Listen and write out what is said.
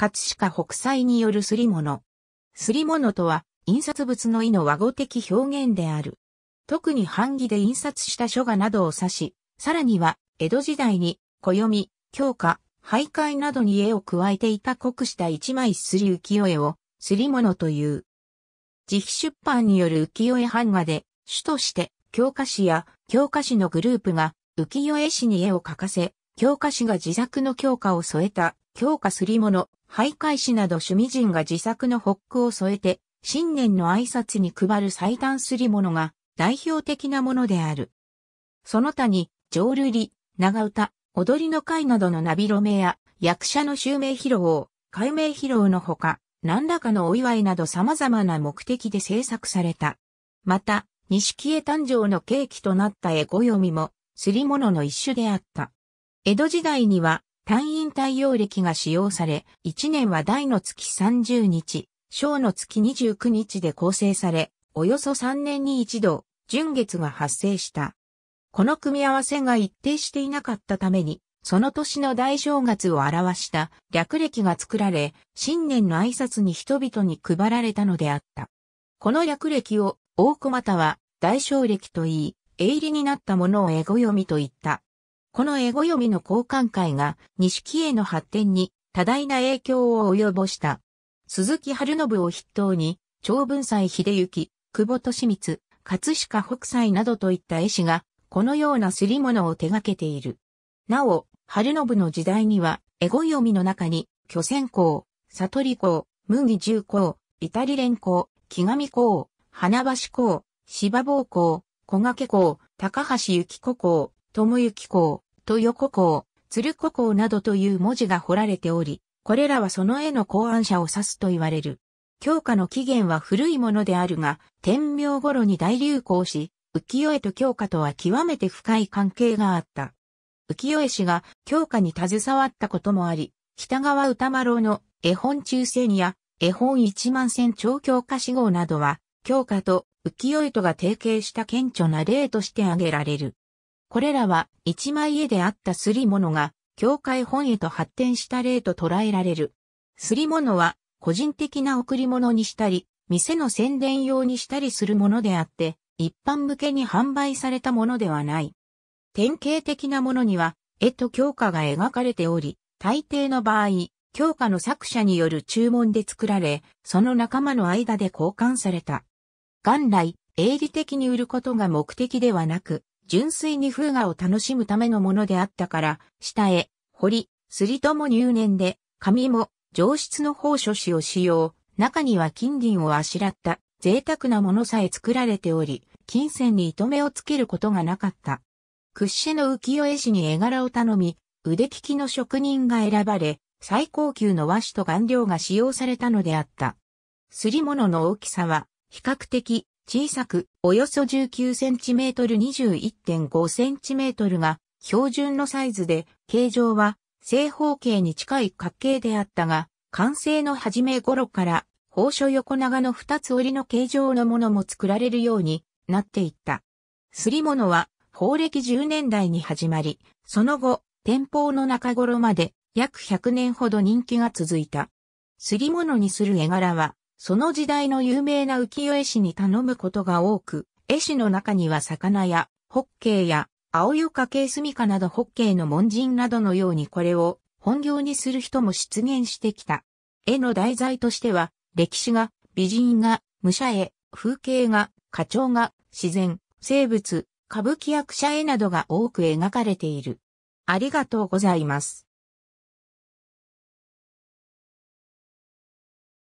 葛飾北斎によるすり物。すり物とは、印刷物の意の和語的表現である。特に版木で印刷した書画などを指し、さらには、江戸時代に、暦、強化、徘徊などに絵を加えていた濃くした一枚すり浮世絵を、すり物という。自費出版による浮世絵版画で、主として、教科誌や教科誌のグループが浮世絵師に絵を描かせ、教科誌が自作の教科を添えた強化すりもの、徘徊師など趣味人が自作のホックを添えて、新年の挨拶に配る祭壇すりものが代表的なものである。その他に、浄瑠璃、長唄、踊りの会などのナビロメや、役者の襲名披露を、解明披露のほか、何らかのお祝いなど様々な目的で制作された。また、錦絵誕生の契機となった絵読みも、すり物の一種であった。江戸時代には、単員対応歴が使用され、1年は大の月30日、小の月29日で構成され、およそ3年に一度、純月が発生した。この組み合わせが一定していなかったために、その年の大正月を表した略歴が作られ、新年の挨拶に人々に配られたのであった。この略歴を、大小または大正暦と言い、鋭利になったものを英語読みと言った。このエゴ読みの交換会が、錦絵の発展に多大な影響を及ぼした。鈴木春信を筆頭に、長文斎秀行、久保利光、葛飾北斎などといった絵師が、このようなすり物を手掛けている。なお、春信の時代には、エゴ読みの中に、巨仙公、悟り公、麦重公、イタリ連公、木上公、花橋公、芝坊公、小掛公、高橋幸子公、友幸公、豊子港、鶴子港などという文字が彫られており、これらはその絵の考案者を指すと言われる。教科の起源は古いものであるが、天明頃に大流行し、浮世絵と教科とは極めて深い関係があった。浮世絵師が教科に携わったこともあり、北川歌丸の絵本中選や絵本一万戦超教科史号などは、教科と浮世絵とが提携した顕著な例として挙げられる。これらは一枚絵であったすり物が教会本へと発展した例と捉えられる。すり物は個人的な贈り物にしたり、店の宣伝用にしたりするものであって、一般向けに販売されたものではない。典型的なものには、絵と教科が描かれており、大抵の場合、教科の作者による注文で作られ、その仲間の間で交換された。元来、営利的に売ることが目的ではなく、純粋に風雅を楽しむためのものであったから、下へ、り、すりとも入念で、紙も上質の宝書紙を使用、中には金銀をあしらった贅沢なものさえ作られており、金銭に糸目をつけることがなかった。屈指の浮世絵師に絵柄を頼み、腕利きの職人が選ばれ、最高級の和紙と顔料が使用されたのであった。すり物の大きさは、比較的小さく、およそ 19cm21.5cm が標準のサイズで、形状は正方形に近い角形であったが、完成の始め頃から、宝書横長の二つ折りの形状のものも作られるようになっていった。すり物は、法暦10年代に始まり、その後、天保の中頃まで約100年ほど人気が続いた。すり物にする絵柄は、その時代の有名な浮世絵師に頼むことが多く、絵師の中には魚や、ホッケーや、青湯家系住かなどホッケーの門人などのようにこれを本業にする人も出現してきた。絵の題材としては、歴史が、美人が、武者絵、風景が、花鳥が、自然、生物、歌舞伎役者絵などが多く描かれている。ありがとうございます。